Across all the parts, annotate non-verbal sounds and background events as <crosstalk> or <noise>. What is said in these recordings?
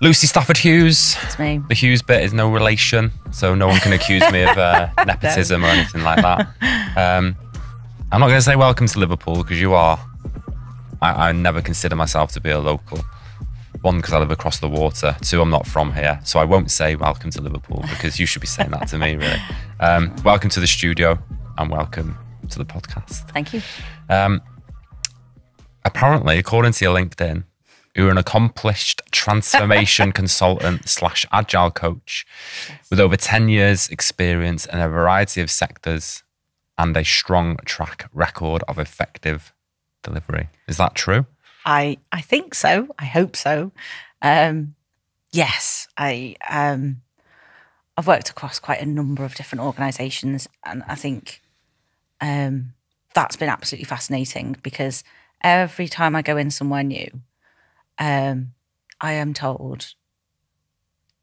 Lucy Stafford Hughes. It's me. The Hughes bit is no relation, so no one can accuse me of uh, <laughs> nepotism or anything like that. Um, I'm not going to say welcome to Liverpool because you are. I, I never consider myself to be a local. One, because I live across the water. Two, I'm not from here. So I won't say welcome to Liverpool because you should be saying that to me, really. Um, welcome to the studio and welcome to the podcast. Thank you. Um, apparently, according to your LinkedIn, you're an accomplished transformation <laughs> consultant slash agile coach with over 10 years experience in a variety of sectors and a strong track record of effective delivery. Is that true? I, I think so. I hope so. Um, yes, I, um, I've worked across quite a number of different organisations and I think um, that's been absolutely fascinating because every time I go in somewhere new, um, I am told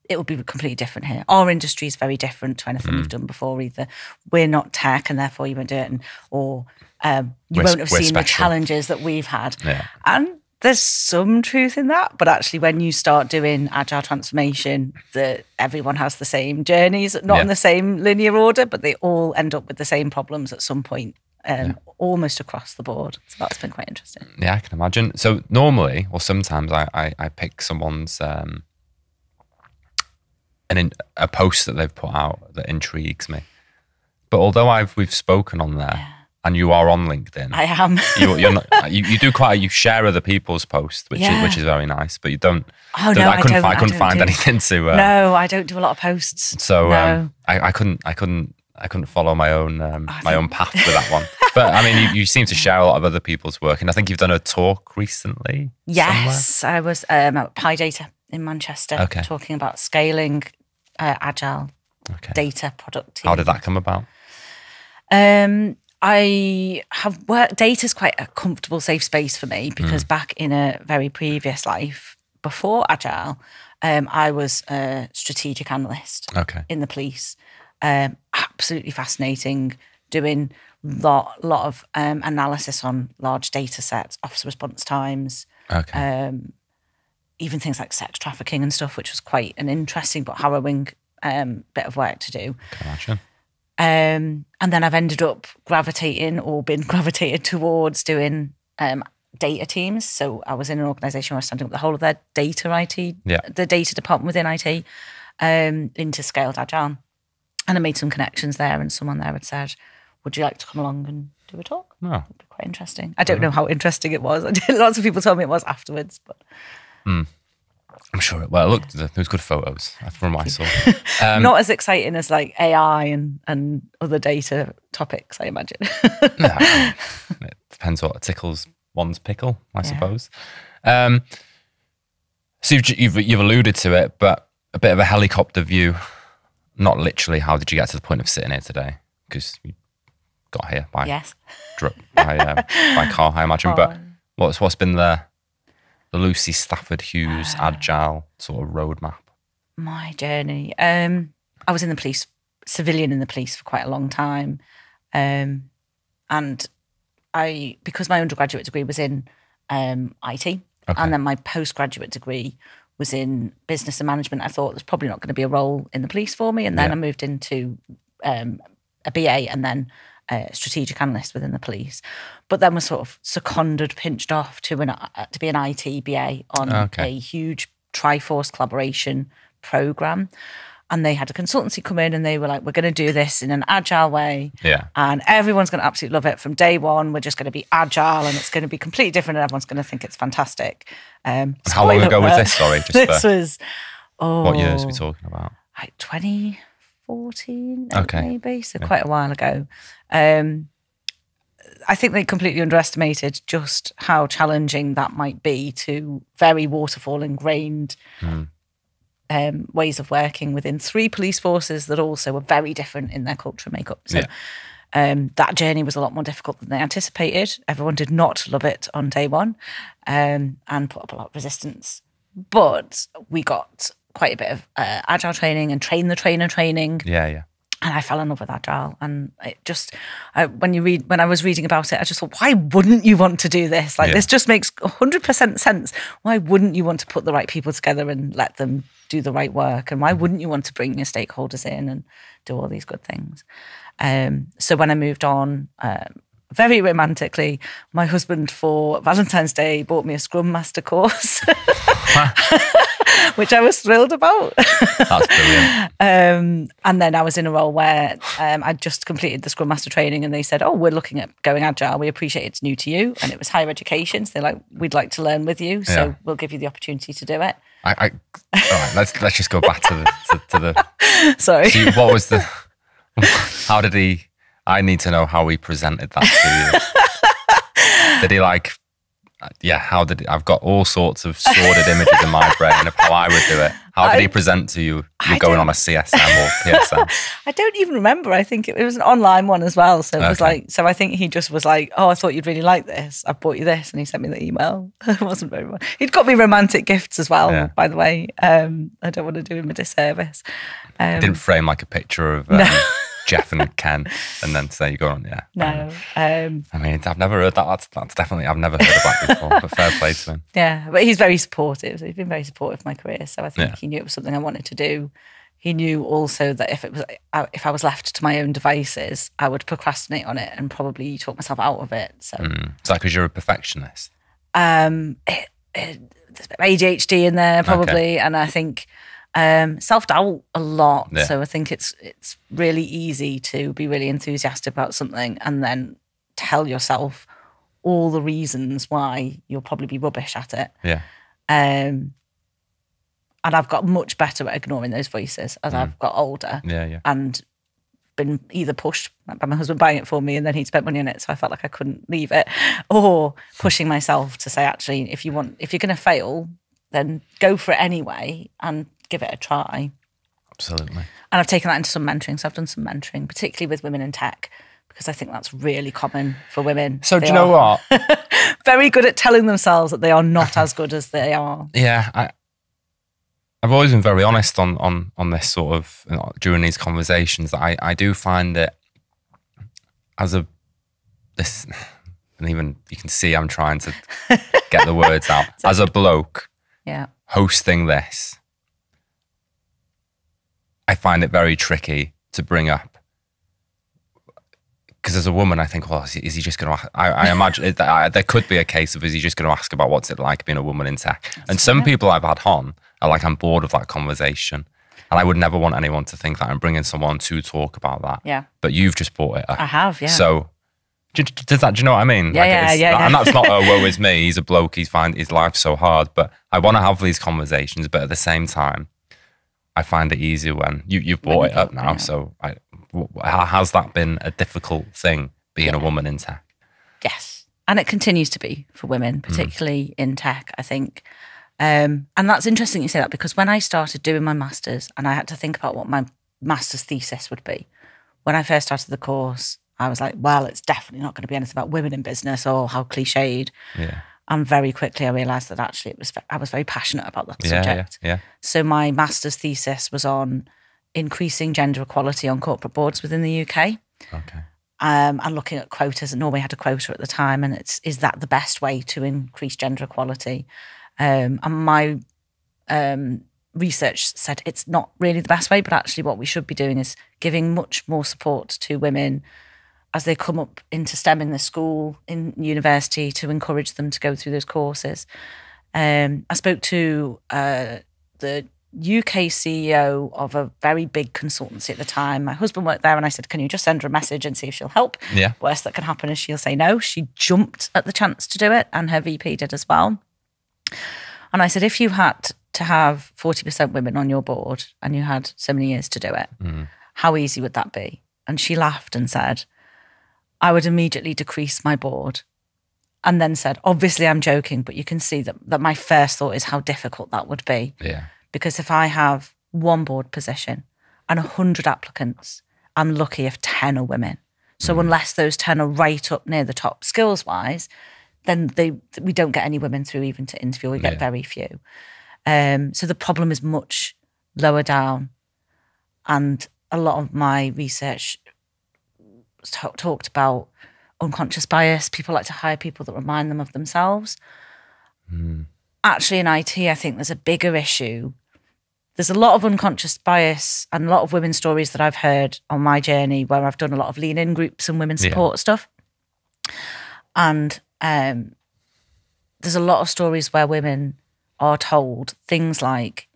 it will be completely different here. Our industry is very different to anything mm. we've done before. Either we're not tech, and therefore you won't do it, and or um, you we're, won't have seen special. the challenges that we've had. Yeah. And there's some truth in that, but actually, when you start doing agile transformation, that everyone has the same journeys, not yeah. in the same linear order, but they all end up with the same problems at some point um, yeah. almost across the board. So that's been quite interesting. Yeah, I can imagine. So normally, or sometimes, I I, I pick someone's um, an a post that they've put out that intrigues me. But although I've we've spoken on there. Yeah. And you are on LinkedIn. I am. you, not, <laughs> you, you do quite. You share other people's posts, which yeah. is which is very nice. But you don't. Oh don't, no, I couldn't. I, I couldn't I find do. anything to. Uh, no, I don't do a lot of posts. So um, no. um, I, I couldn't. I couldn't I couldn't follow my own um, my think... own path with that one. <laughs> but I mean, you, you, seem to share a lot of other people's work, and I think you've done a talk recently. Yes, somewhere. I was um, at PyData in Manchester, okay. talking about scaling uh, agile okay. data product. How did that come about? Um, I have worked. Data is quite a comfortable, safe space for me hmm. because mm. back in a very previous life before agile, um, I was a strategic analyst okay. in the police. Um, absolutely fascinating, doing lot lot of um, analysis on large data sets, officer response times, okay. um, even things like sex trafficking and stuff, which was quite an interesting but harrowing um, bit of work to do. Gotcha. Um, and then I've ended up gravitating or been <laughs> gravitated towards doing um, data teams. So I was in an organisation where I was standing up the whole of their data IT, yeah. the data department within IT, um, into scaled agile. And I made some connections there, and someone there had said, Would you like to come along and do a talk? No. It'd be quite interesting. I don't know how interesting it was. <laughs> Lots of people told me it was afterwards, but. Mm. I'm sure it will. Look, yeah. there was good photos from my soul. <laughs> Um, Not as exciting as like AI and, and other data topics, I imagine. <laughs> no, it depends what tickles one's pickle, I yeah. suppose. Um, so you've, you've, you've alluded to it, but a bit of a helicopter view not literally how did you get to the point of sitting here today because you got here by yes by, uh, by <laughs> car I imagine oh. but what's what's been the the Lucy Stafford Hughes uh, <sighs> agile sort of roadmap my journey um I was in the police civilian in the police for quite a long time um and I because my undergraduate degree was in um IT okay. and then my postgraduate degree was in business and management, I thought there's probably not going to be a role in the police for me. And then yeah. I moved into um, a BA and then a strategic analyst within the police. But then was sort of seconded, pinched off to an uh, to be an IT BA on okay. a huge Triforce collaboration program and they had a consultancy come in and they were like, we're going to do this in an agile way. Yeah. And everyone's going to absolutely love it from day one. We're just going to be agile and it's going to be completely different and everyone's going to think it's fantastic. Um, How long ago was this? Sorry. <laughs> this was, oh, What years are we talking about? Like 2014, okay. maybe. So yeah. quite a while ago. Um, I think they completely underestimated just how challenging that might be to very waterfall ingrained mm um, ways of working within three police forces that also were very different in their culture makeup. So yeah. um, that journey was a lot more difficult than they anticipated. Everyone did not love it on day one um, and put up a lot of resistance. But we got quite a bit of uh, agile training and train the trainer training. Yeah, yeah and I fell in love with Agile. And it just, I, when you read, when I was reading about it, I just thought, why wouldn't you want to do this? Like, yeah. this just makes 100% sense. Why wouldn't you want to put the right people together and let them do the right work? And why mm-hmm. wouldn't you want to bring your stakeholders in and do all these good things? Um, so when I moved on, um, very romantically, my husband for Valentine's Day bought me a Scrum Master course, <laughs> which I was thrilled about. That's brilliant. <laughs> Um, and then I was in a role where um, I just completed the Scrum Master training, and they said, "Oh, we're looking at going agile. We appreciate it's new to you, and it was higher education. So they're like, we'd like to learn with you, so yeah. we'll give you the opportunity to do it." I, I, all right, let's let's just go back to the to, to the. <laughs> Sorry. So you, what was the? How did he? I need to know how he presented that to you. <laughs> did he like, yeah, how did he, I've got all sorts of sordid images in my brain of how I would do it. How did I, he present to you? You're I going on a CSM or PSM? <laughs> I don't even remember. I think it, it, was an online one as well. So it okay. was like, so I think he just was like, oh, I thought you'd really like this. I bought you this. And he sent me the email. <laughs> it wasn't very much. He'd got me romantic gifts as well, yeah. by the way. Um, I don't want to do him a disservice. Um, Didn't frame like a picture of. Um, no. Jeff and Ken, and then say you go on, yeah. No, um, um I mean, I've never heard that. That's, that's definitely I've never heard of that before. but fair play to him. Yeah, but he's very supportive. He's been very supportive of my career, so I think yeah. he knew it was something I wanted to do. He knew also that if it was if I was left to my own devices, I would procrastinate on it and probably talk myself out of it. So, mm. is that because you're a perfectionist? Um, it, it, ADHD in there probably, okay. and I think um, Self doubt a lot, yeah. so I think it's it's really easy to be really enthusiastic about something and then tell yourself all the reasons why you'll probably be rubbish at it. Yeah. Um, and I've got much better at ignoring those voices as mm. I've got older. Yeah, yeah. And been either pushed by my husband buying it for me and then he spent money on it so i felt like i couldn't leave it <laughs> or pushing myself to say actually if you want if you're going to fail then go for it anyway and give it a try. Absolutely. And I've taken that into some mentoring. So I've done some mentoring, particularly with women in tech, because I think that's really common for women. So they do you know what? <laughs> very good at telling themselves that they are not as good as they are. Yeah, I, have always been very honest on on on this sort of you know, during these conversations. I I do find that as a this, and even you can see I'm trying to get the words out <laughs> as a bloke. Yeah. Hosting this, I find it very tricky to bring up because as a woman, I think, well, is he, is he just going to? I, imagine it, I, there could be a case of is he just going to ask about what's it like being a woman in tech? That's and some people I've had on are like, I'm bored of that conversation, and I would never want anyone to think that I'm bringing someone to talk about that. Yeah. But you've just brought it up. I have. Yeah. So. Does that? Do you know what I mean? Yeah, like yeah, yeah, yeah, And that's not a woe <laughs> is me. He's a bloke. He's find his life's so hard. But I want to have these conversations. But at the same time, I find it easy when you you bought it up now. So, I, has that been a difficult thing being yeah. a woman in tech? Yes, and it continues to be for women, mm-hmm. particularly mm. in tech. I think, um, and that's interesting you say that because when I started doing my masters and I had to think about what my master's thesis would be, when I first started the course, I was like, well, it's definitely not going to be anything about women in business or how cliched. Yeah. And very quickly, I realised that actually it was I was very passionate about that yeah, subject. Yeah, yeah. So my master's thesis was on increasing gender equality on corporate boards within the UK. Okay. Um, and looking at quotas, and Norway had a quota at the time, and it's is that the best way to increase gender equality? Um, and my um, research said it's not really the best way, but actually, what we should be doing is giving much more support to women as they come up into STEM in the school, in university, to encourage them to go through those courses. Um, I spoke to uh, the UK CEO of a very big consultancy at the time. My husband worked there, and I said, Can you just send her a message and see if she'll help? Yeah. Worst that can happen is she'll say no. She jumped at the chance to do it, and her VP did as well. And I said, If you had to have 40% women on your board and you had so many years to do it, mm. how easy would that be? And she laughed and said, I would immediately decrease my board and then said, obviously I'm joking, but you can see that, that my first thought is how difficult that would be. Yeah. Because if I have one board position and 100 applicants, I'm lucky if 10 are women. So mm. unless those 10 are right up near the top skills wise, then they, we don't get any women through even to interview. We get yeah. very few. Um, so the problem is much lower down. And a lot of my research talked about unconscious bias. People like to hire people that remind them of themselves. Mm. Actually, in IT, I think there's a bigger issue. There's a lot of unconscious bias and a lot of women's stories that I've heard on my journey where I've done a lot of lean in groups and women support yeah. stuff. And um, there's a lot of stories where women are told things like,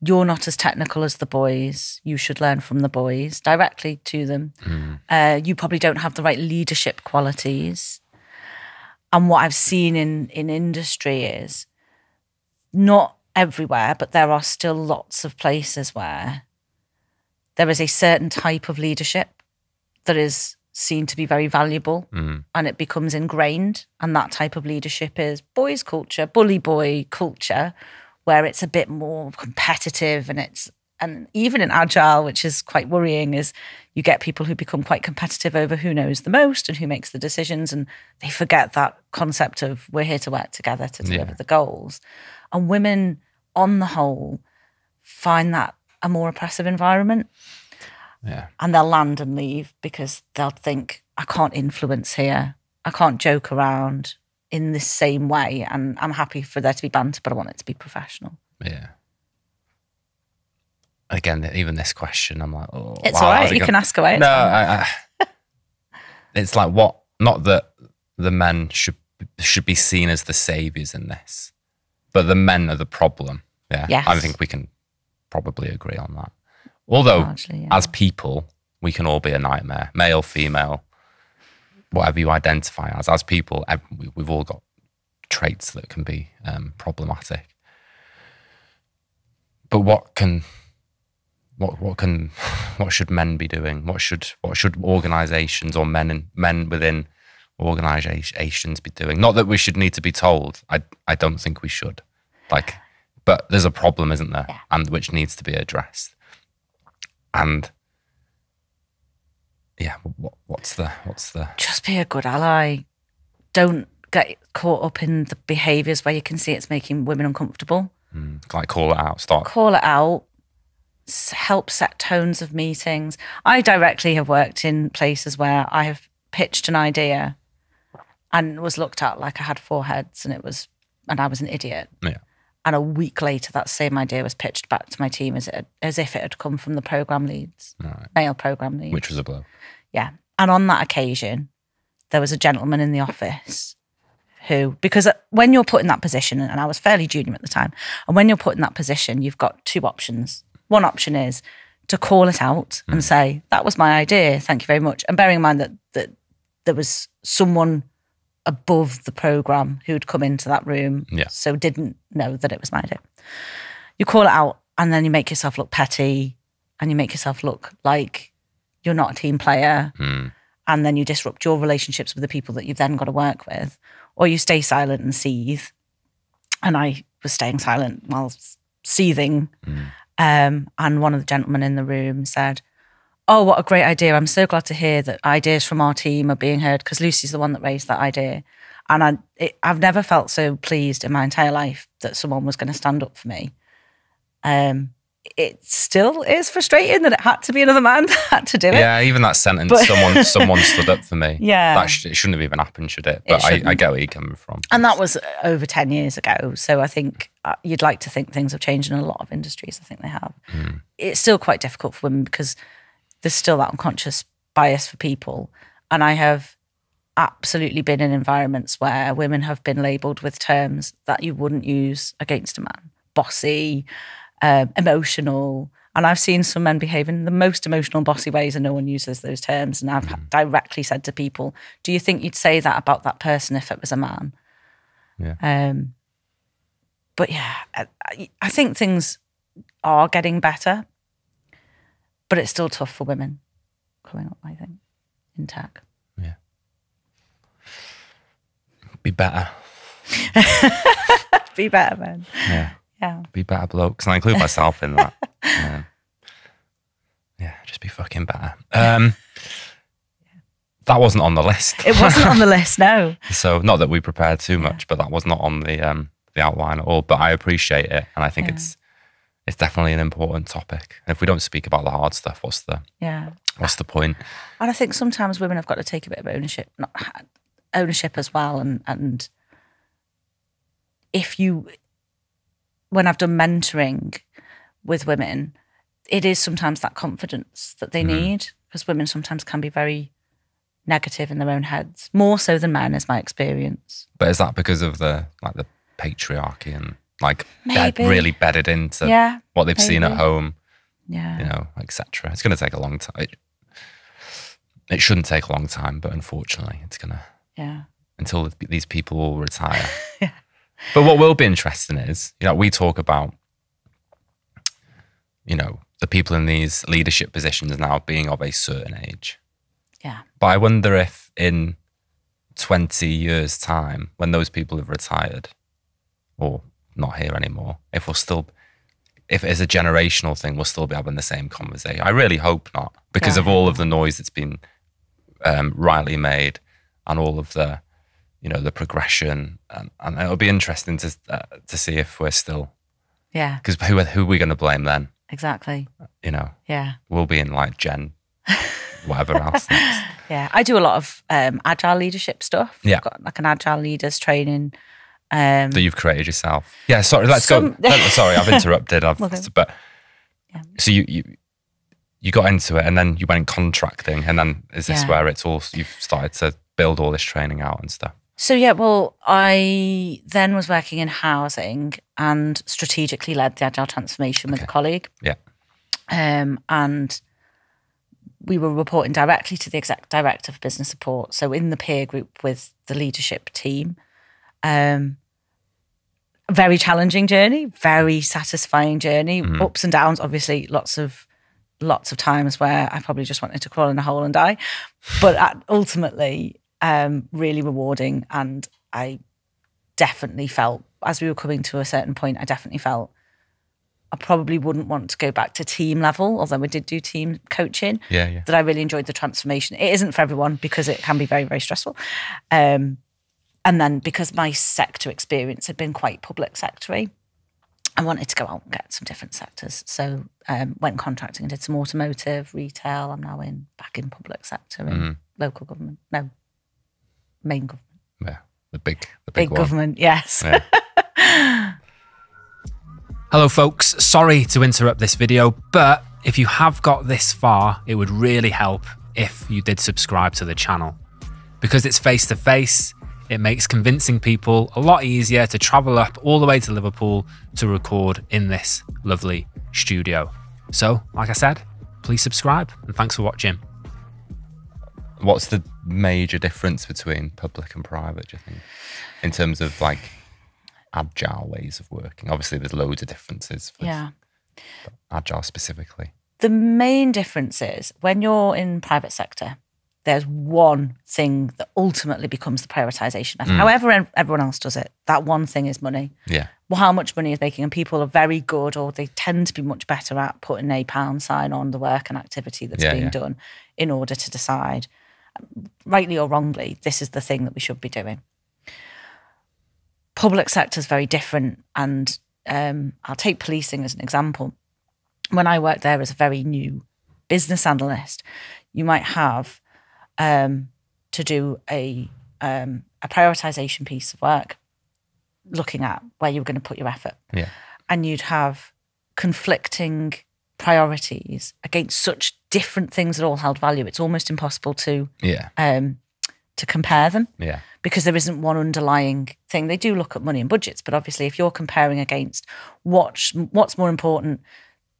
you're not as technical as the boys. You should learn from the boys directly to them. Mm. Uh, you probably don't have the right leadership qualities. And what I've seen in, in industry is not everywhere, but there are still lots of places where there is a certain type of leadership that is seen to be very valuable mm. and it becomes ingrained. And that type of leadership is boys' culture, bully boy culture, where it's a bit more competitive and it's and even in agile which is quite worrying is you get people who become quite competitive over who knows the most and who makes the decisions and they forget that concept of we're here to work together to deliver yeah. the goals and women on the whole find that a more oppressive environment yeah. and they'll land and leave because they'll think i can't influence here i can't joke around in the same way. And I'm happy for there to be banter, but I want it to be professional. Yeah. Again, even this question, I'm like, oh, it's wow, all right. You gonna... can ask away. No, I, I... it's like what? Not that the men should should be seen as the saviors in this, but the men are the problem. Yeah, yes. I think we can probably agree on that. Although, Largely, yeah. as people, we can all be a nightmare, male, female, whatever you identify as, as people, we've all got traits that can be um, problematic. But what can, what what can, <laughs> what should men be doing? What should what should organisations or men and men within organisations be doing? Not that we should need to be told. I I don't think we should. Like, but there's a problem, isn't there? Yeah. And which needs to be addressed. And yeah, what, what's the what's the just be a good ally. Don't get caught up in the behaviours where you can see it's making women uncomfortable. Mm, like call it out. Start call it out. Help set tones of meetings. I directly have worked in places where I have pitched an idea and was looked at like I had four heads and it was and I was an idiot. Yeah. And a week later, that same idea was pitched back to my team as, it, as if it had come from the program leads, right. male program leads. Which was a blow. Yeah. And on that occasion, there was a gentleman in the office who, because uh, when you're put in that position, and I was fairly junior at the time, and when you're put in that position, you've got two options. One option is to call it out mm. and say, that was my idea, thank you very much. And bearing in mind that, that there was someone above the program who'd come into that room, yeah. so didn't know that it was my idea. You call it out, and then you make yourself look petty, and you make yourself look like you're not a team player, mm. and then you disrupt your relationships with the people that you've then got to work with, or you stay silent and seethe. And I was staying silent while seething. Mm. Um, and one of the gentlemen in the room said, oh, what a great idea. I'm so glad to hear that ideas from our team are being heard because Lucy's the one that raised that idea. And I, it, I've never felt so pleased in my entire life that someone was going to stand up for me. Um, it still is frustrating that it had to be another man <laughs> that had to do it. Yeah, even that sentence, but, someone <laughs> someone stood up for me. Yeah, that sh- it shouldn't have even happened, should it? But it I, I, get where you're coming from. And that was over ten years ago, so I think uh, you'd like to think things have changed in a lot of industries. I think they have. Mm. It's still quite difficult for women because there's still that unconscious bias for people. And I have absolutely been in environments where women have been labeled with terms that you wouldn't use against a man bossy, um, emotional. And I've seen some men behave in the most emotional, bossy ways, and no one uses those terms. And I've mm. directly said to people, Do you think you'd say that about that person if it was a man? Yeah. Um, but yeah, I, I think things are getting better, but it's still tough for women coming up, I think, in tech. Yeah. Be better. <laughs> Be better, man. Yeah. Yeah. Be better blokes. And I include myself in that. <laughs> yeah, just be fucking better. Um, that wasn't on the list. It wasn't on the <laughs> list, no. so not that we prepared too much, yeah. but that was not on the um, the outline at all. But I appreciate it, and I think yeah. it's it's definitely an important topic. And if we don't speak about the hard stuff, what's the yeah? What's the point? And I think sometimes women have got to take a bit of ownership, not ownership as well, and and if you, when I've done mentoring with women, it is sometimes that confidence that they mm -hmm. need because women sometimes can be very negative in their own heads, more so than men, is my experience. But is that because of the like the patriarchy and like bed, really bedded into yeah, what they've maybe. seen at home, yeah, you know, etc. It's going to take a long time. It, it, shouldn't take a long time, but unfortunately, it's going to yeah until these people all retire. <laughs> yeah. But what will be interesting is, you know, we talk about, you know, the people in these leadership positions now being of a certain age. Yeah. But I wonder if in 20 years' time, when those people have retired, or not here anymore. If we are still, if it's a generational thing, we'll still be having the same conversation. I really hope not because of all of the noise that's been um, rightly made and all of the, you know, the progression. And, and it'll be interesting to, uh, to see if we're still. Yeah. Because who, who are we going to blame then? Exactly. You know? Yeah. We'll be in like Gen, <laughs> whatever else. Next. Yeah. I do a lot of um, agile leadership stuff. Yeah. I've got like an agile leaders training um, that you've created yourself. Yeah, sorry, let's some, go. <laughs> sorry, I've interrupted. I've, <laughs> But yeah. so you, you you got into it, and then you went contracting, and then is this yeah. where it's all you've started to build all this training out and stuff? So yeah, well, I then was working in housing and strategically led the agile transformation okay. with a colleague. Yeah, um, and we were reporting directly to the exec director for business support. So in the peer group with the leadership team. Um, very challenging journey, very satisfying journey. Mm-hmm. Ups and downs, obviously, lots of lots of times where I probably just wanted to crawl in a hole and die, but ultimately, um, really rewarding. And I definitely felt as we were coming to a certain point, I definitely felt I probably wouldn't want to go back to team level, although we did do team coaching. Yeah, yeah. That I really enjoyed the transformation. It isn't for everyone because it can be very, very stressful. Um, and then because my sector experience had been quite public sectory, I wanted to go out and get some different sectors. So um, went contracting and did some automotive, retail. I'm now in back in public sector in mm. Mm-hmm. local government. No, main government. Yeah, the big, the big, big government. Yes. Yeah. <laughs> Hello, folks. Sorry to interrupt this video, but if you have got this far, it would really help if you did subscribe to the channel because it's face to face. It makes convincing people a lot easier to travel up all the way to Liverpool to record in this lovely studio. So, like I said, please subscribe and thanks for watching. What's the major difference between public and private, do you think, in terms of like agile ways of working? Obviously, there's loads of differences. For yeah. Agile specifically. The main difference is when you're in private sector, there's one thing that ultimately becomes the prioritization. Mm. However, everyone else does it, that one thing is money. Yeah. Well, how much money is making, and people are very good, or they tend to be much better at putting a pound sign on the work and activity that's yeah, being yeah. done in order to decide, um, rightly or wrongly, this is the thing that we should be doing. Public sector is very different, and um, I'll take policing as an example. When I worked there as a very new business analyst, you might have um, to do a um, a prioritization piece of work, looking at where you were going to put your effort. Yeah. And you'd have conflicting priorities against such different things that all held value. It's almost impossible to yeah. Um, to compare them. Yeah. Because there isn't one underlying thing. They do look at money and budgets, but obviously if you're comparing against what what's more important,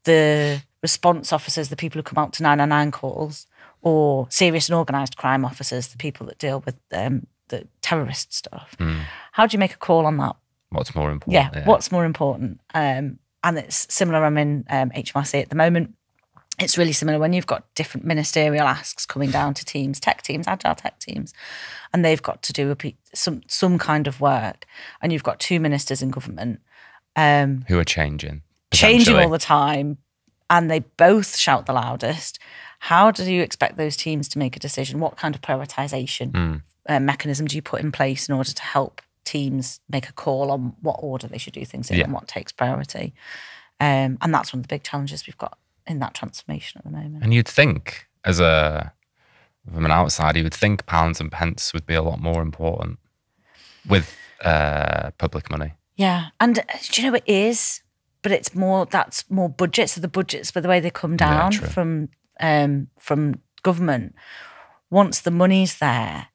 the response officers, the people who come out to 999 calls, or serious and organized crime officers, the people that deal with um, the terrorist stuff. Mm. How do you make a call on that? What's more important? Yeah, yeah. what's more important? Um, and it's similar. I'm in um, HMRC at the moment. It's really similar when you've got different ministerial asks coming down to teams, tech teams, agile tech teams, and they've got to do a, some some kind of work. And you've got two ministers in government um, who are changing, changing all the time, and they both shout the loudest how do you expect those teams to make a decision? What kind of prioritization mm. uh, mechanism do you put in place in order to help teams make a call on what order they should do things in yeah. and what takes priority? Um, and that's one of the big challenges we've got in that transformation at the moment. And you'd think, as a from an outsider, you would think pounds and pence would be a lot more important with uh, public money. Yeah, and uh, do you know it is, but it's more that's more budget. So the budgets, by the way, they come down yeah, from um, from government, once the money's there,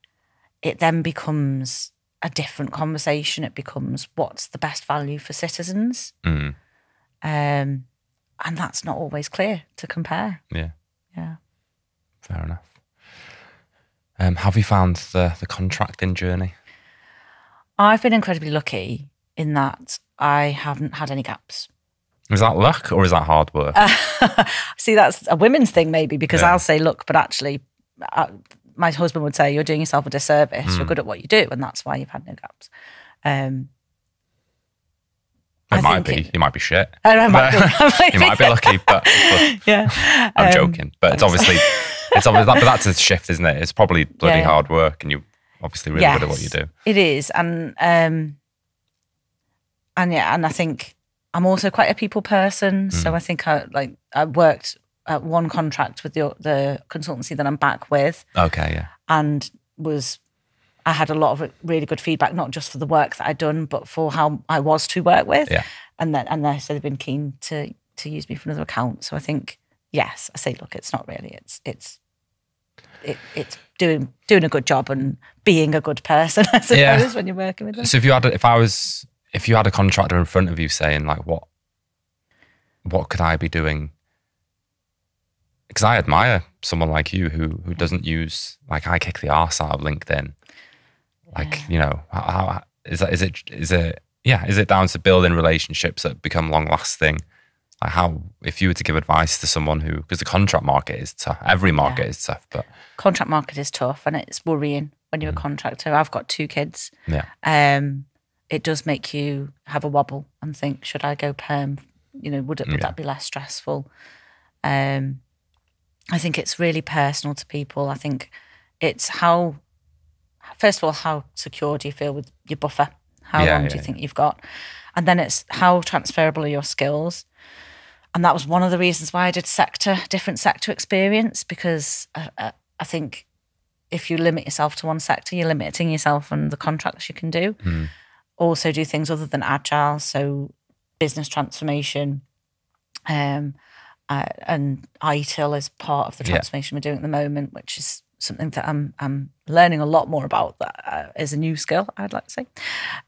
it then becomes a different conversation. It becomes what's the best value for citizens. Mm. Um, and that's not always clear to compare. Yeah. Yeah. Fair enough. Um, have you found the, the contracting journey? I've been incredibly lucky in that I haven't had any gaps. Is that luck or is that hard work? Uh, <laughs> see, that's a women's thing, maybe, because yeah. I'll say luck, but actually, I, uh, my husband would say, You're doing yourself a disservice. Mm. You're hmm. good at what you do. And that's why you've had no gaps. Um, it I might be. <laughs> Oh, it, <laughs> you might be shit. I know, might be, you might be lucky, but, but yeah, I'm um, joking. But it's obviously, it's obviously that, but that's a shift, isn't it? It's probably bloody yeah. hard work, and you obviously really yes, good at what you do. It is, and um, and yeah, and I think I'm also quite a people person, mm. so hmm. I think I like I worked at one contract with the the consultancy that I'm back with. Okay, yeah, and was I had a lot of really good feedback, not just for the work that I'd done, but for how I was to work with. Yeah, and then and they said they've been keen to to use me for another account. So I think yes, I say look, it's not really it's it's it, it's doing doing a good job and being a good person, <laughs> I suppose, yeah. when you're working with them. So if you had, if I was if you had a contractor in front of you saying like what what could I be doing? Because I admire someone like you who who doesn't use like I kick the ass out of LinkedIn. Like yeah. you know, how, how, is that is it is it yeah is it down to building relationships that become long lasting? Like how if you were to give advice to someone who because the contract market is tough, every market yeah. is tough, but contract market is tough and it's worrying when you're mm. a contractor. I've got two kids. Yeah. Um, it does make you have a wobble and think, should I go perm? You know, would it would yeah. that be less stressful? Um, I think it's really personal to people. I think it's how, first of all, how secure do you feel with your buffer? How yeah, long yeah, do you think you've got? And then it's how transferable are your skills? And that was one of the reasons why I did sector, different sector experience, because I, uh, I, uh, I think if you limit yourself to one sector, you're limiting yourself and the contracts you can do. Mm also do things other than agile, so business transformation. Um, uh, and ITIL is part of the transformation yeah. we're doing at the moment, which is something that I'm, I'm learning a lot more about that uh, is a new skill, I'd like to say.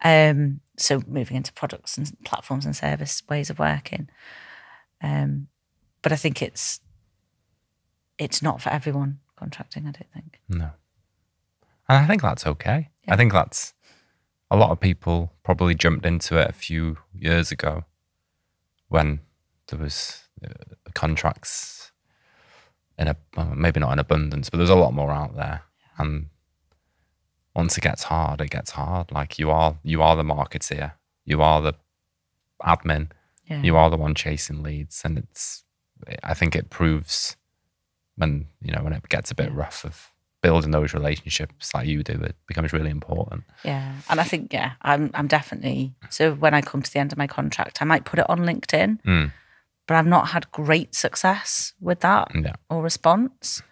Um, so moving into products and platforms and service ways of working. Um, but I think it's it's not for everyone contracting, I don't think. No. And I think that's okay. Yeah. I think that's a lot of people probably jumped into it a few years ago when there was uh, contracts in a maybe not in abundance, but there's a lot more out there. And once it gets hard, it gets hard. Like you are you are the marketeer, you are the admin, yeah. you are the one chasing leads, and it's I think it proves when you know when it gets a bit rough of building those relationships like you do, it becomes really important. Yeah. And I think, yeah, I'm, I'm definitely, so when I come to the end of my contract, I might put it on LinkedIn, mm. but I've not had great success with that or response.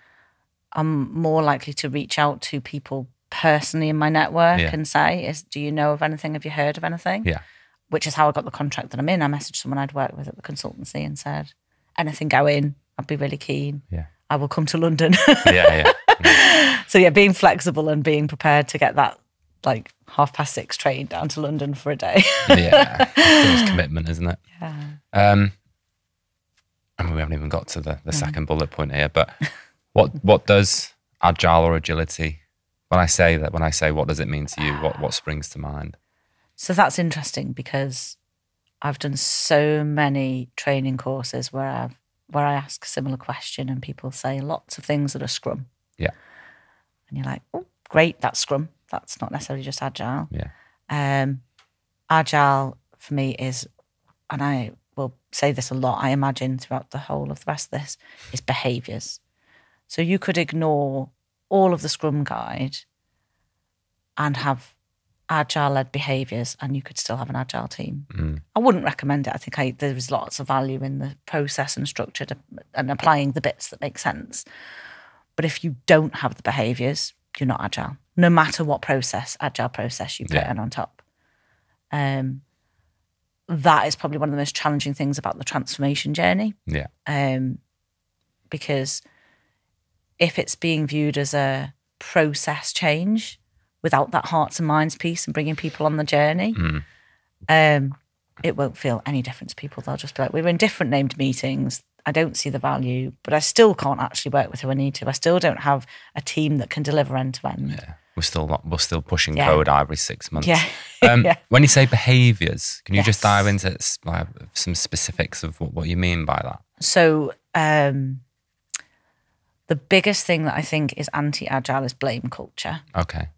I'm more likely to reach out to people personally in my network yeah. and say, "Is do you know of anything? Have you heard of anything?" Yeah. Which is how I got the contract that I'm in. I messaged someone I'd worked with at the consultancy and said, "Anything going? I'd be really keen." Yeah. I will come to London. <laughs> yeah, yeah, So yeah, being flexible and being prepared to get that like half past six train down to London for a day. yeah, <laughs> it's commitment, isn't it? Yeah. Um, I mean, we haven't even got to the, the mm. second bullet point here, but what what does agile or agility? When I say that, when I say what does it mean to you, what what springs to mind? So that's interesting because I've done so many training courses where I've where I ask a similar question and people say lots of things that are Scrum. Yeah. And you're like, oh, great, that's Scrum. That's not necessarily just Agile. Yeah. Um, agile for me is, and I will say this a lot, I imagine throughout the whole of the rest of this, is behaviors. So you could ignore all of the Scrum guide and have agile led behaviors and you could still have an agile team. Mm. I wouldn't recommend it. I think I, there was lots of value in the process and structure to, and applying the bits that make sense. But if you don't have the behaviors, you're not agile, no matter what process, agile process you put yeah. in on top. Um, that is probably one of the most challenging things about the transformation journey. Yeah. Um, because if it's being viewed as a process change, without that hearts and minds piece and bringing people on the journey, mm. um, it won't feel any difference to people. They'll just be like, we were in different named meetings. I don't see the value, but I still can't actually work with who I need to. I still don't have a team that can deliver end to end. Yeah. We're still not, we're still pushing yeah. code every six months. Yeah. <laughs> um, yeah. When you say behaviors, can you yes. just dive into some specifics of what, what you mean by that? So, um, the biggest thing that I think is anti agile is blame culture. Okay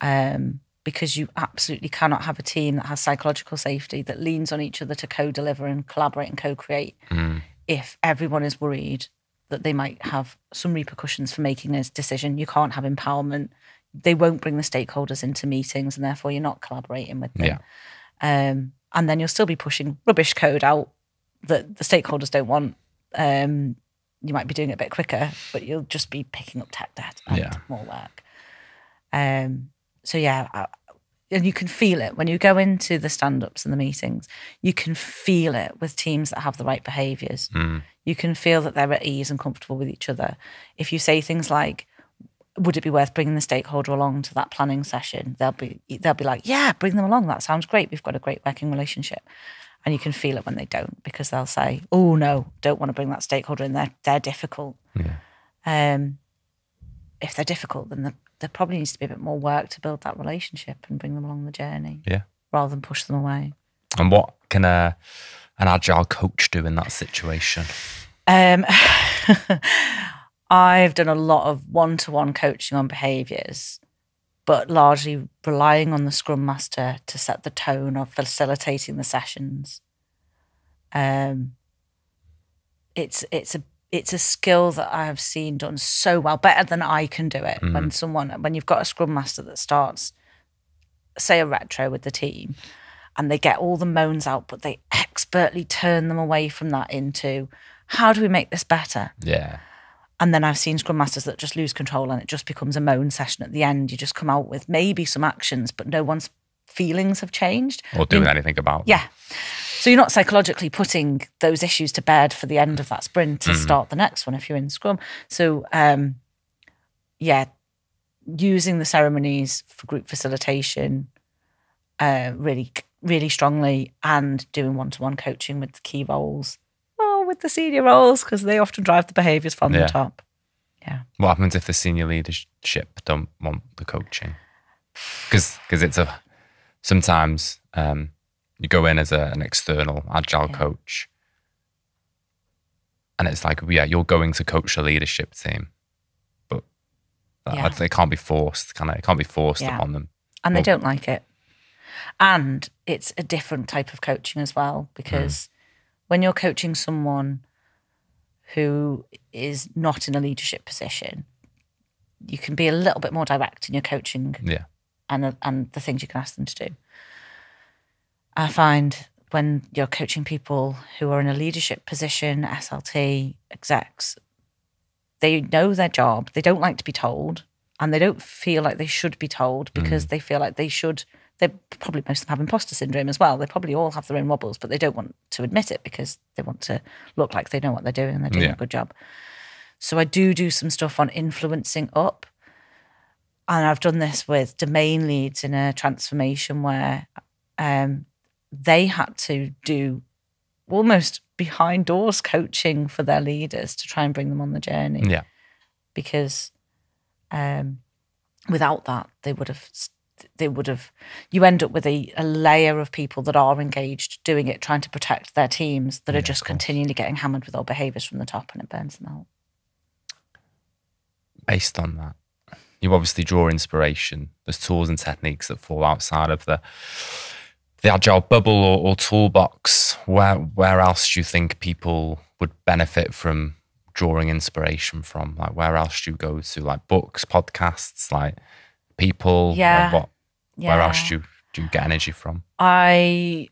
um, because you absolutely cannot have a team that has psychological safety that leans on each other to co-deliver and collaborate and co-create mm. if everyone is worried that they might have some repercussions for making a decision you can't have empowerment they won't bring the stakeholders into meetings and therefore you're not collaborating with them yeah. um, and then you'll still be pushing rubbish code out that the stakeholders don't want um, you might be doing it a bit quicker but you'll just be picking up tech debt and yeah. more work um, so yeah, I, and you can feel it when you go into the stand-ups and the meetings you can feel it with teams that have the right behaviors mm. you can feel that they're at ease and comfortable with each other if you say things like would it be worth bringing the stakeholder along to that planning session they'll be they'll be like yeah bring them along that sounds great we've got a great working relationship and you can feel it when they don't because they'll say oh no don't want to bring that stakeholder in they're, they're difficult yeah. um, if they're difficult, then there probably needs to be a bit more work to build that relationship and bring them along the journey. Yeah. Rather than push them away. And what can a an agile coach do in that situation? Um, <laughs> I've done a lot of one to one coaching on behaviors, but largely relying on the scrum master to set the tone of facilitating the sessions. Um, it's it's a it's a skill that I have seen done so well, better than I can do it. Mm. When mm-hmm. someone, when you've got a scrum master that starts, say a retro with the team, and they get all the moans out, but they expertly turn them away from that into how do we make this better? Yeah. And then I've seen scrum masters that just lose control and it just becomes a moan session at the end. You just come out with maybe some actions, but no one's feelings have changed or doing you, anything about. Them. Yeah. So you're not psychologically putting those issues to bed for the end of that sprint to mm -hmm. start the next one if you're in Scrum. So um, yeah, using the ceremonies for group facilitation uh, really, really strongly, and doing one-to-one coaching with the key roles or oh, with the senior roles because they often drive the behaviours from yeah. the top. Yeah. What happens if the senior leadership don't want the coaching? Because because it's a sometimes um, you go in as a, an external agile yeah. coach and it's like yeah you're going to coach the leadership team but that, yeah. it can't be forced can it? it can't be forced yeah. upon them and well, they don't like it and it's a different type of coaching as well because when you're coaching someone who is not in a leadership position you can be a little bit more direct in your coaching yeah and the, and the things you can ask them to do. I find when you're coaching people who are in a leadership position, SLT execs, they know their job. They don't like to be told, and they don't feel like they should be told because mm. they feel like they should. They probably most of them have imposter syndrome as well. They probably all have their own wobbles, but they don't want to admit it because they want to look like they know what they're doing and they're doing yeah. a good job. So I do do some stuff on influencing up and I've done this with domain leads in a transformation where um, they had to do almost behind doors coaching for their leaders to try and bring them on the journey. Yeah. Because um, without that, they would have. They would have. You end up with a, a, layer of people that are engaged, doing it, trying to protect their teams, that yeah, are just continually getting hammered with old behaviours from the top, and it burns them out. Based on that, you obviously draw inspiration. There's tools and techniques that fall outside of the the agile bubble or, or toolbox. Where where else do you think people would benefit from drawing inspiration from? Like where else do you go to? Like books, podcasts, like people. Yeah. Like what? Yeah. Where else do you do you get energy from? I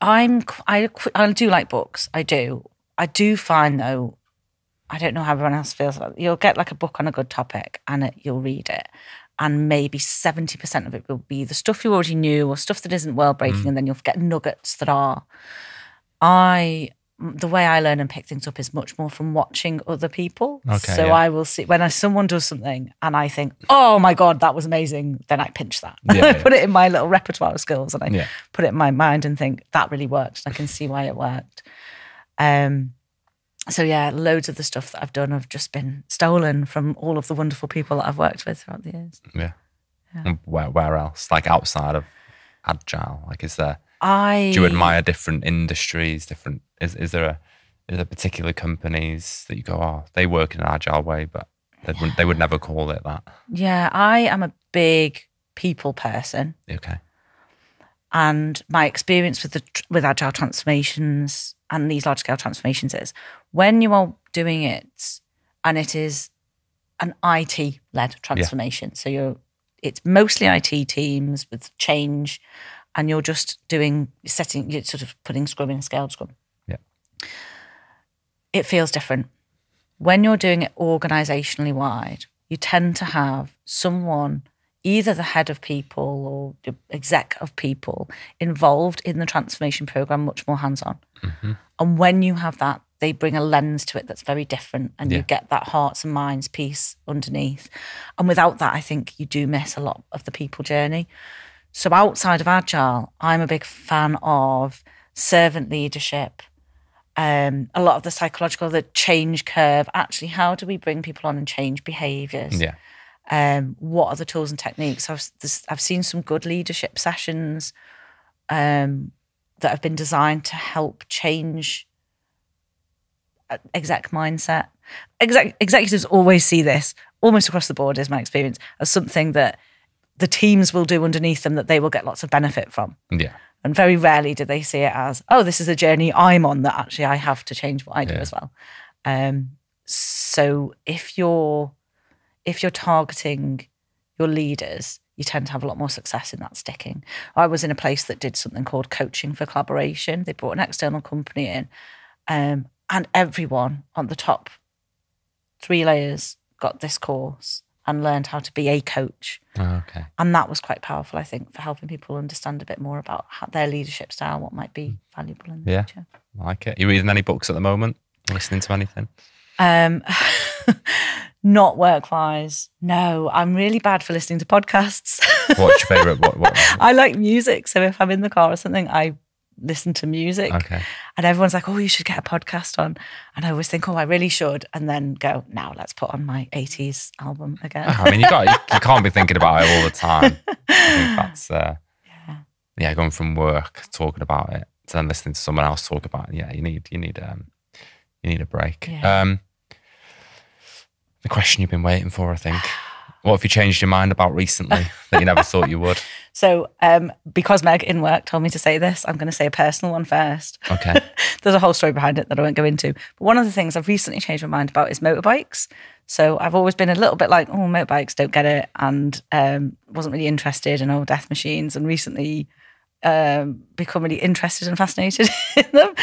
I'm I I do like books. I do. I do find though I don't know how everyone else feels about it. You'll get like a book on a good topic and it, you'll read it. And maybe 70% of it will be the stuff you already knew or stuff that isn't world breaking. Mm. And then you'll get nuggets that are. I the way I learn and pick things up is much more from watching other people. Okay, so yeah. I will see when I, someone does something and I think, oh my God, that was amazing, then I pinch that. Yeah, <laughs> I yeah. put it in my little repertoire of skills and I yeah. put it in my mind and think that really worked. I can see why it worked. Um, so yeah, loads of the stuff that I've done have just been stolen from all of the wonderful people that I've worked with throughout the years. Yeah. yeah. Where where else? Like outside of agile, like is there? I do you admire different industries? Different is is there a is there particular companies that you go, oh, they work in an agile way, but they yeah. would they would never call it that. Yeah, I am a big people person. Okay. And my experience with the with agile transformations and these large scale transformations is when you are doing it and it is an IT led transformation. Yeah. So you're it's mostly IT teams with change and you're just doing setting you're sort of putting scrum in scaled scrum. Yeah. It feels different. When you're doing it organizationally wide, you tend to have someone either the head of people or the exec of people involved in the transformation program much more hands on. Mm-hmm. And when you have that, they bring a lens to it that's very different and yeah. you get that hearts and minds piece underneath. And without that, I think you do miss a lot of the people journey. So outside of Agile, I'm a big fan of servant leadership. Um, a lot of the psychological, the change curve. Actually, how do we bring people on and change behaviors? Yeah um, what are the tools and techniques? I've, I've seen some good leadership sessions um, that have been designed to help change uh, exec mindset. Exec, executives always see this, almost across the board, is my experience, as something that the teams will do underneath them that they will get lots of benefit from. Yeah. And very rarely do they see it as, oh, this is a journey I'm on that actually I have to change what I do yeah. as well. Um, so if you're if you're targeting your leaders, you tend to have a lot more success in that sticking. I was in a place that did something called coaching for collaboration. They brought an external company in, um, and everyone on the top three layers got this course and learned how to be a coach. Oh, okay. And that was quite powerful, I think, for helping people understand a bit more about how, their leadership style, what might be hmm. valuable in the yeah, future. I like it. Are you reading any books at the moment? Listening to anything? Um, <laughs> not work wise. No, I'm really bad for listening to podcasts. What's your favorite? What, what? <laughs> I like music. So if I'm in the car or something, I listen to music. Okay. And everyone's like, oh, you should get a podcast on. And I always think, oh, I really should. And then go, now let's put on my 80s album again. Oh, I mean, you, got, you can't be thinking about it all the time. I think <laughs> that's, uh, yeah. yeah, going from work, talking about it, to then listening to someone else talk about it. Yeah, you need, you need, um, you need a break. Yeah. Um, the question you've been waiting for, I think. What have you changed your mind about recently that you never <laughs> thought you would? So, um, because Meg in work told me to say this, I'm going to say a personal one first. Okay. <laughs> There's a whole story behind it that I won't go into. But one of the things I've recently changed my mind about is motorbikes. So I've always been a little bit like, oh, motorbikes, don't get it, and um, wasn't really interested in old death machines. And recently, um, become really interested and fascinated <laughs> in them.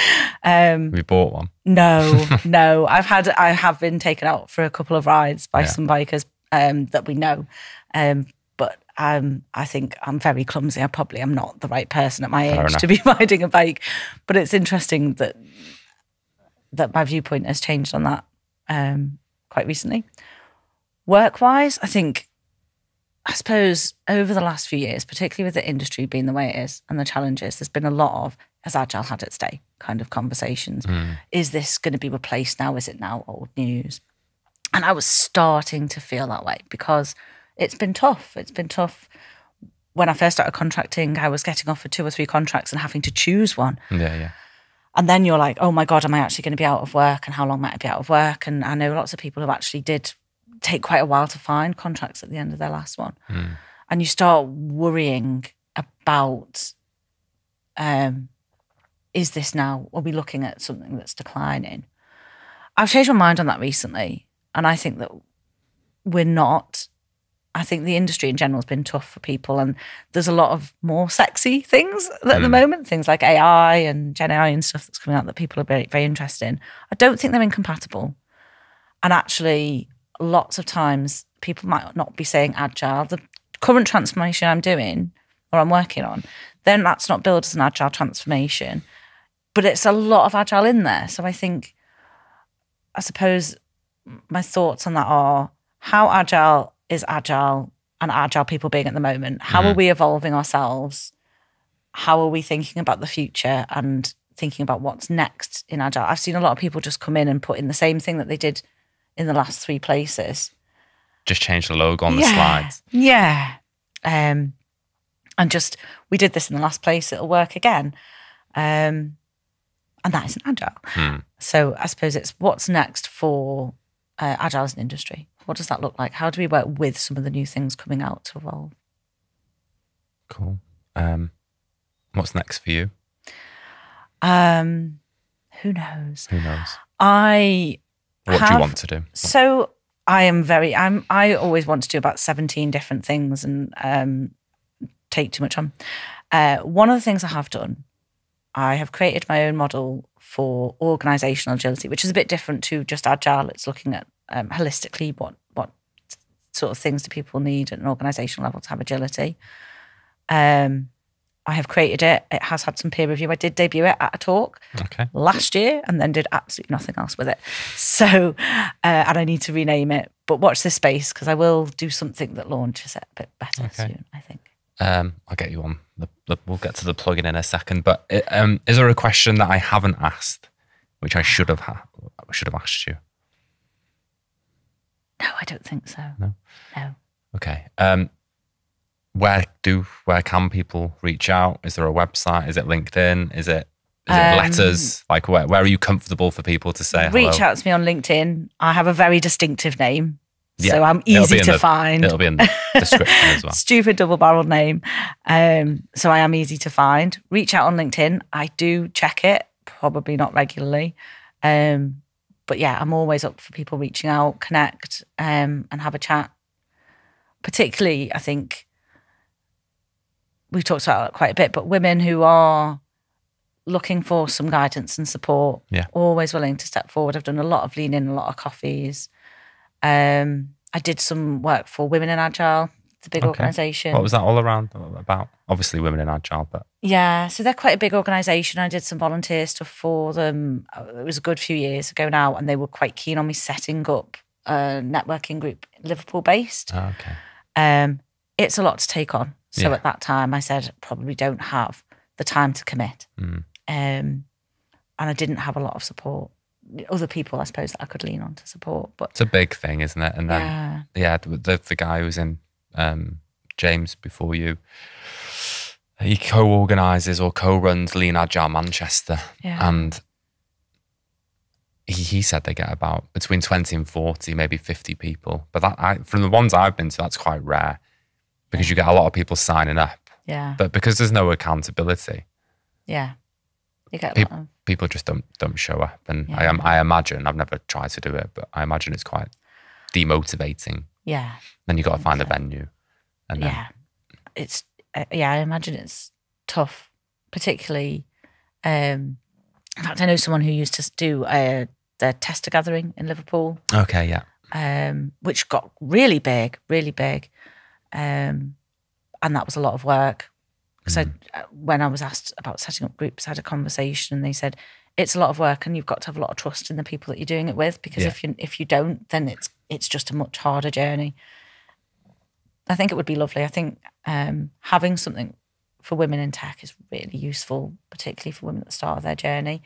Um, we bought one. No, <laughs> no. I've had I have been taken out for a couple of rides by yeah. some bikers um, that we know, um, but I think I'm very clumsy. I probably am not the right person at my Fair age enough. to be <laughs> riding a bike. But it's interesting that that my viewpoint has changed on that um, quite recently. Work wise, I think I suppose over the last few years, particularly with the industry being the way it is and the challenges, there's been a lot of, as Agile had its day, kind of conversations. Mm. Is this going to be replaced now? Is it now old news? And I was starting to feel that way because it's been tough. It's been tough. When I first started contracting, I was getting offered two or three contracts and having to choose one. Yeah, yeah. And then you're like, oh my God, am I actually going to be out of work? And how long might I be out of work? And I know lots of people who actually did take quite a while to find contracts at the end of their last one. Mm. And you start worrying about um, is this now, are we looking at something that's declining? I've changed my mind on that recently. And I think that we're not. I think the industry in general has been tough for people, and there's a lot of more sexy things at mm. the hmm. moment, things like AI and Gen AI and stuff that's coming out that people are very, very interested in. I don't think they're incompatible. And actually, lots of times people might not be saying agile. The current transformation I'm doing or I'm working on, then that's not billed as an agile transformation. But it's a lot of agile in there. So I think, I suppose my thoughts on that are how agile is agile and agile people being at the moment? How mm. are we evolving ourselves? How are we thinking about the future and thinking about what's next in agile? I've seen a lot of people just come in and put in the same thing that they did in the last three places. Just change the logo on yeah, the slides. Yeah. Um, and just, we did this in the last place, it'll work again. Um, and that isn't agile. Hmm. So I suppose it's what's next for uh, agile as an industry? What does that look like? How do we work with some of the new things coming out to evolve? Cool. Um, what's next for you? Um, who knows? Who knows? I what have, do you want to do? So I am very I'm I always want to do about 17 different things and um, take too much on. Uh, one of the things I have done, I have created my own model for organizational agility, which is a bit different to just agile. It's looking at um, holistically what what sort of things do people need at an organizational level to have agility. Um, I have created it. It has had some peer review. I did debut it at a talk okay. last year and then did absolutely nothing else with it. So, uh, and I need to rename it. But watch this space because I will do something that launches it a bit better okay. soon, I think. Um, I'll get you on. The, the, we'll get to the plugin in a second. But it, um, is there a question that I haven't asked, which I should have ha- should have asked you? No, I don't think so. No. No. Okay. Um, where do where can people reach out? Is there a website? Is it LinkedIn? Is it is it um, letters? Like where where are you comfortable for people to say? Reach hello? out to me on LinkedIn. I have a very distinctive name. Yeah, so I'm easy to the, find. It'll be in the description as well. <laughs> Stupid double barreled name. Um, so I am easy to find. Reach out on LinkedIn. I do check it, probably not regularly. Um, but yeah, I'm always up for people reaching out, connect, um, and have a chat. Particularly, I think we've talked about it quite a bit, but women who are looking for some guidance and support, yeah. always willing to step forward. I've done a lot of leaning, in, a lot of coffees. Um, I did some work for Women in Agile, a big okay. organisation. What was that all around uh, about? Obviously, Women in Agile, but yeah, so they're quite a big organisation. I did some volunteer stuff for them. Uh, it was a good few years ago now, and they were quite keen on me setting up a networking group, Liverpool based. okay. Um, it's a lot to take on. So yeah. at that time, I said, probably don't have the time to commit. Mm. Um, and I didn't have a lot of support. Other people, I suppose, that I could lean on to support. But it's a big thing, isn't it? And then, yeah, yeah the, the guy who was in um, James before you, he co organizes or co runs Lean Agile Manchester. Yeah. And he, he said they get about between 20 and 40, maybe 50 people. But that I, from the ones I've been to, that's quite rare because you get a lot of people signing up. Yeah. But because there's no accountability. Yeah. You get pe of... people just don't don't show up, and yeah. I am I imagine I've never tried to do it, but I imagine it's quite demotivating. Yeah. Then you got to find so. a venue. And then... yeah, it's uh, yeah. I imagine it's tough, particularly. Um, in fact, I know someone who used to do a uh, tester gathering in Liverpool. Okay, yeah. Um, which got really big, really big. Um, and that was a lot of work. So mm. Uh, when I was asked about setting up groups, I had a conversation and they said, it's a lot of work and you've got to have a lot of trust in the people that you're doing it with because yeah. if you if you don't, then it's it's just a much harder journey. I think it would be lovely. I think um, having something for women in tech is really useful, particularly for women at the start of their journey.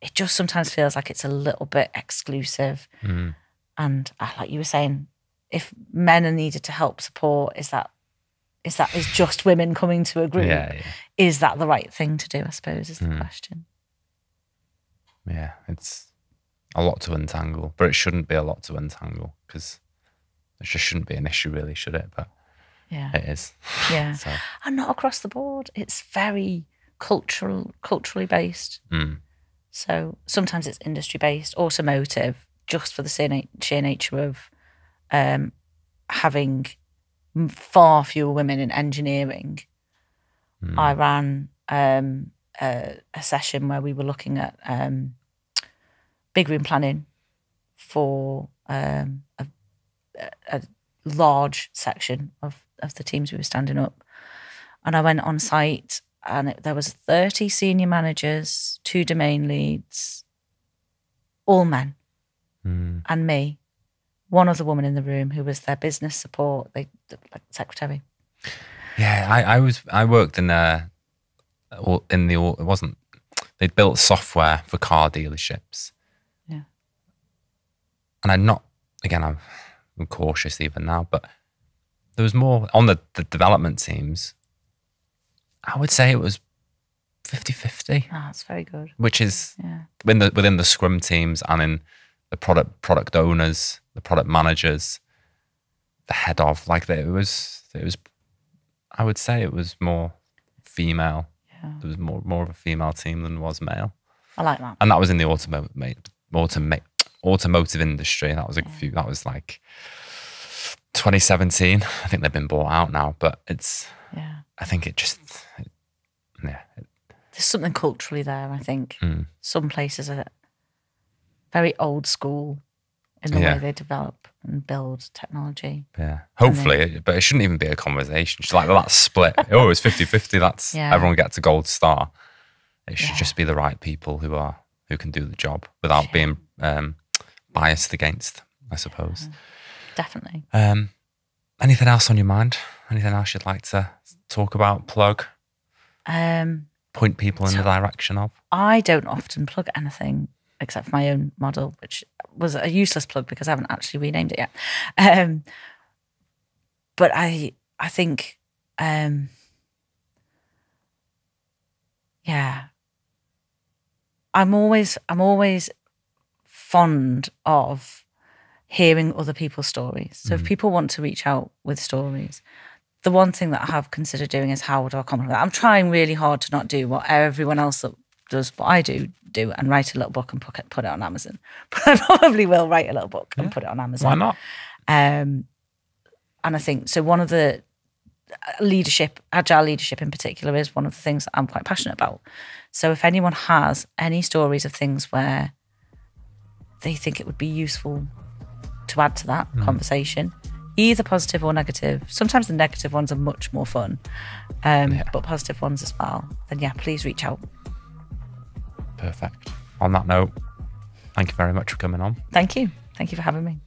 It just sometimes feels like it's a little bit exclusive. Mm. And uh, like you were saying, if men are needed to help support, is that is that is just women coming to a group? Yeah, yeah. Is that the right thing to do? I suppose is the mm. question. Yeah, it's a lot to untangle, but it shouldn't be a lot to untangle because it just shouldn't be an issue, really, should it? But yeah, it is. Yeah, <laughs> so. and not across the board. It's very cultural, culturally based. Mm. So sometimes it's industry based, automotive, just for the sheer nature of um, having far fewer women in engineering. Mm. I ran um, a, a, session where we were looking at um, big room planning for um, a, a, large section of, of the teams we were standing up. And I went on site and it, there was 30 senior managers, two domain leads, all men mm. and me one other woman in the room who was their business support, they like secretary. Yeah, I, I was I worked in a in the it wasn't they built software for car dealerships. Yeah, and I'm not again I'm, I'm cautious even now, but there was more on the, the development teams. I would say it was 50 50. Oh, ah, that's very good. Which is yeah. within, the, within the scrum teams and in the product product owners the product managers, the head of like it was it was I would say it was more female. Yeah. It was more more of a female team than was male. I like that. And that was in the automotive automa- automotive industry. That was a yeah. few that was like 2017. I think they've been bought out now, but it's yeah. I think it just it, yeah. There's something culturally there, I think. Mm. Some places are very old school in the yeah. way they develop and build technology. Yeah. Hopefully, but it shouldn't even be a conversation. It's like that's split. <laughs> oh, it's 50-50. That's yeah. everyone gets a gold star. It should yeah. just be the right people who are who can do the job without being um, biased against, I suppose. Definitely. Um, anything else on your mind? Anything else you'd like to talk about, plug? Um, point people in so the direction of? I don't often plug anything except for my own model, which was a useless plug because I haven't actually renamed it yet. Um, but I I think um, yeah, I'm always I'm always fond of hearing other people's stories. So mm-hmm. if mm. people want to reach out with stories, the one thing that I have considered doing is how do I compliment that? I'm trying really hard to not do what everyone else that does what I do do and write a little book and put it on Amazon. <laughs> But I probably will write a little book yeah. and put it on Amazon. Why not? Um, and I think so. One of the uh, leadership, agile leadership in particular, is one of the things that I'm quite passionate about. So if anyone has any stories of things where they think it would be useful to add to that mm. conversation, either positive or negative. Sometimes the negative ones are much more fun, um, yeah. but positive ones as well. Then yeah, please reach out. Perfect. On that note, thank you very much for coming on. Thank you. Thank you for having me.